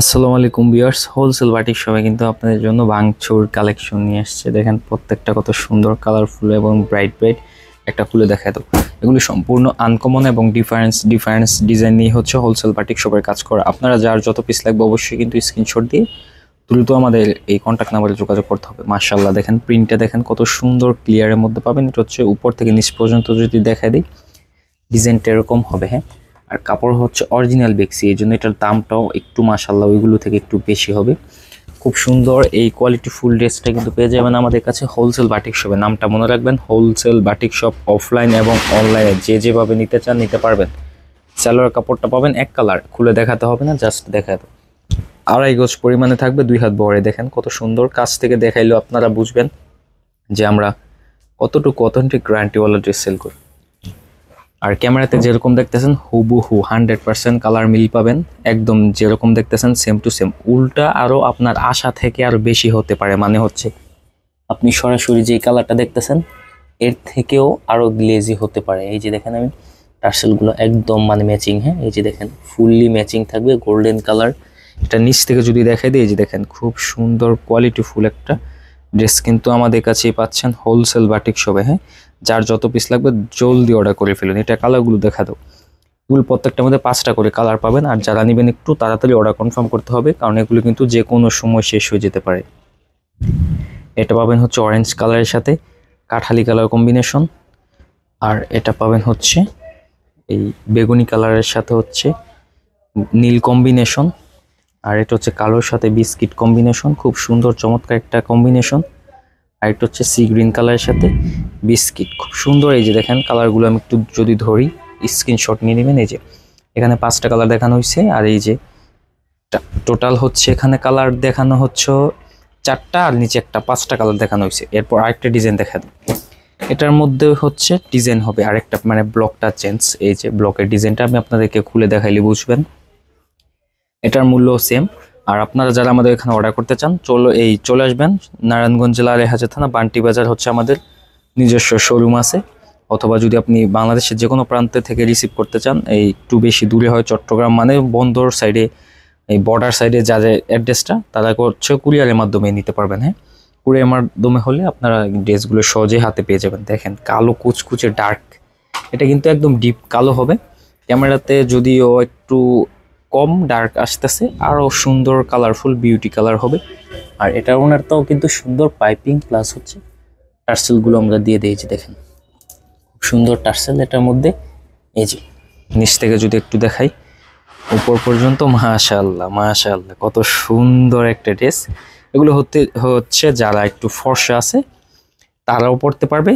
আসসালামু আলাইকুম বিয়ার্স wholesale batik সবাই কিন্তু আপনাদের জন্য ভাঙচুর কালেকশন নিয়ে আসছে দেখেন প্রত্যেকটা কত সুন্দর কালারফুল এবং ব্রাইট ব্রাইট একটা খুলে দেখা তো এগুলি সম্পূর্ণ আনকমন এবং ডিফারেন্স ডিফারেন্স ডিজাইন নিয়ে হচ্ছে হোলসেল বাটিক শপের কাজ করা আপনারা যার যত পিস লাগবে অবশ্যই কিন্তু স্ক্রিনশট দিয়ে দ্রুত আমাদের এই কন্ট্যাক্ট নাম্বারে যোগাযোগ করতে হবে মার্শাল্লাহ দেখেন প্রিন্টটা দেখেন কত সুন্দর ক্লিয়ারের মধ্যে পাবেন এটা হচ্ছে উপর থেকে নিচ পর্যন্ত যদি দেখা দিই ডিজাইনটা এরকম হবে হ্যাঁ আর কাপড় হচ্ছে অরিজিনাল বেক্সি এই জন্য এটার দামটাও একটু মাসাল্লাহ ওইগুলো থেকে একটু বেশি হবে খুব সুন্দর এই কোয়ালিটি ফুল ড্রেসটা কিন্তু পেয়ে যাবেন আমাদের কাছে হোলসেল বাটিক শপে নামটা মনে রাখবেন হোলসেল বাটিক শপ অফলাইন এবং অনলাইনে যে যেভাবে নিতে চান নিতে পারবেন স্যালোয়ার কাপড়টা পাবেন এক কালার খুলে দেখাতে হবে না জাস্ট দেখাতে আড়াই গজ পরিমাণে থাকবে দুই হাত বহরে দেখেন কত সুন্দর কাছ থেকে দেখাইলেও আপনারা বুঝবেন যে আমরা কতটুকু অথেন্টিক গ্যারান্টিওয়ালা ড্রেস সেল করি আর ক্যামেরাতে যেরকম দেখতেছেন হুবহু হান্ড্রেড পারসেন্ট কালার মিল পাবেন একদম যেরকম দেখতেছেন সেম টু সেম উল্টা আরও আপনার আশা থেকে আরও বেশি হতে পারে মানে হচ্ছে আপনি সরাসরি যে কালারটা দেখতেছেন এর থেকেও আরও গ্লেজি হতে পারে এই যে দেখেন আমি টার্সেলগুলো একদম মানে ম্যাচিং হ্যাঁ এই যে দেখেন ফুললি ম্যাচিং থাকবে গোল্ডেন কালার এটা নিচ থেকে যদি দেখাই দিই এই যে দেখেন খুব সুন্দর কোয়ালিটিফুল একটা ড্রেস কিন্তু আমাদের কাছেই পাচ্ছেন হোলসেল বাটিক শপে হ্যাঁ যার যত পিস লাগবে জলদি অর্ডার করে ফেলুন এটা কালারগুলো দেখা দাও এগুলো প্রত্যেকটার মধ্যে পাঁচটা করে কালার পাবেন আর যারা নেবেন একটু তাড়াতাড়ি অর্ডার কনফার্ম করতে হবে কারণ এগুলো কিন্তু যে কোনো সময় শেষ হয়ে যেতে পারে এটা পাবেন হচ্ছে অরেঞ্জ কালারের সাথে কাঠালি কালার কম্বিনেশন আর এটা পাবেন হচ্ছে এই বেগুনি কালারের সাথে হচ্ছে নীল কম্বিনেশন আর এটা হচ্ছে কালোর সাথে বিস্কিট কম্বিনেশন খুব সুন্দর চমৎকার একটা কম্বিনেশন আর এটা হচ্ছে সি গ্রিন কালারের সাথে বিস্কিট খুব সুন্দর এই যে দেখেন কালারগুলো আমি একটু যদি ধরি স্ক্রিনশট নিয়ে নেবেন এই যে এখানে পাঁচটা কালার দেখানো হয়েছে আর এই যে টোটাল হচ্ছে এখানে কালার দেখানো হচ্ছে চারটা আর নিচে একটা পাঁচটা কালার দেখানো হয়েছে এরপর আরেকটা ডিজাইন দেখা দিই এটার মধ্যে হচ্ছে ডিজাইন হবে আরেকটা মানে ব্লকটা চেঞ্জ এই যে ব্লকের ডিজাইনটা আমি আপনাদেরকে খুলে দেখাইলে বুঝবেন এটার মূল্য সেম আর আপনারা যারা আমাদের এখানে অর্ডার করতে চান চলো এই চলে আসবেন নারায়ণগঞ্জ জেলা রেহাজে থানা বান্টি বাজার হচ্ছে আমাদের নিজস্ব শোরুম আছে অথবা যদি আপনি বাংলাদেশের যে কোনো প্রান্তে থেকে রিসিভ করতে চান এই একটু বেশি দূরে হয় চট্টগ্রাম মানে বন্দর সাইডে এই বর্ডার সাইডে যাদের অ্যাড্রেসটা তারা হচ্ছে কুরিয়ারের মাধ্যমে নিতে পারবেন হ্যাঁ কুরিয়ার মাধ্যমে হলে আপনারা ড্রেসগুলো সহজেই হাতে পেয়ে যাবেন দেখেন কালো কুচকুচে ডার্ক এটা কিন্তু একদম ডিপ কালো হবে ক্যামেরাতে যদিও একটু কম ডার্ক আসতেছে আরও সুন্দর কালারফুল বিউটি কালার হবে আর এটা ওনারটাও কিন্তু সুন্দর পাইপিং প্লাস হচ্ছে টার্সেলগুলো আমরা দিয়ে দিয়েছি দেখেন খুব সুন্দর টার্সেল এটার মধ্যে এই যে নিচ থেকে যদি একটু দেখাই উপর পর্যন্ত মাশাল্লাহ মাশাল্লাহ কত সুন্দর একটা ড্রেস এগুলো হতে হচ্ছে যারা একটু ফর্সা আছে তারাও পড়তে পারবে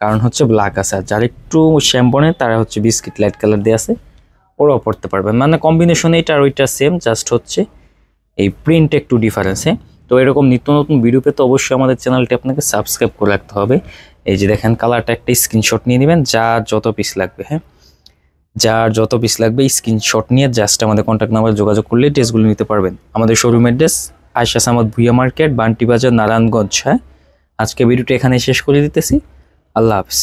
কারণ হচ্ছে ব্ল্যাক আছে আর যারা একটু শ্যাম্পনে তারা হচ্ছে বিস্কিট লাইট কালার দিয়ে আছে ওরাও পড়তে পারবে মানে কম্বিনেশন এইটা আর ওইটা সেম জাস্ট হচ্ছে এই প্রিন্ট একটু ডিফারেন্সে তো এরকম নিত্য নতুন ভিডিও পেতে অবশ্যই আমাদের চ্যানেলটি আপনাকে সাবস্ক্রাইব করে রাখতে হবে এই যে দেখেন কালারটা একটা স্ক্রিনশট নিয়ে নেবেন যা যত পিস লাগবে হ্যাঁ যার যত পিস লাগবে স্ক্রিনশট নিয়ে জাস্ট আমাদের কন্ট্যাক্ট নাম্বার যোগাযোগ করলে ড্রেসগুলো নিতে পারবেন আমাদের শোরুমের ড্রেস আয়সা সামদ ভুইয়া মার্কেট বান্টি বাজার নারায়ণগঞ্জ হ্যাঁ আজকে ভিডিওটি এখানে শেষ করে দিতেছি আল্লাহ হাফিজ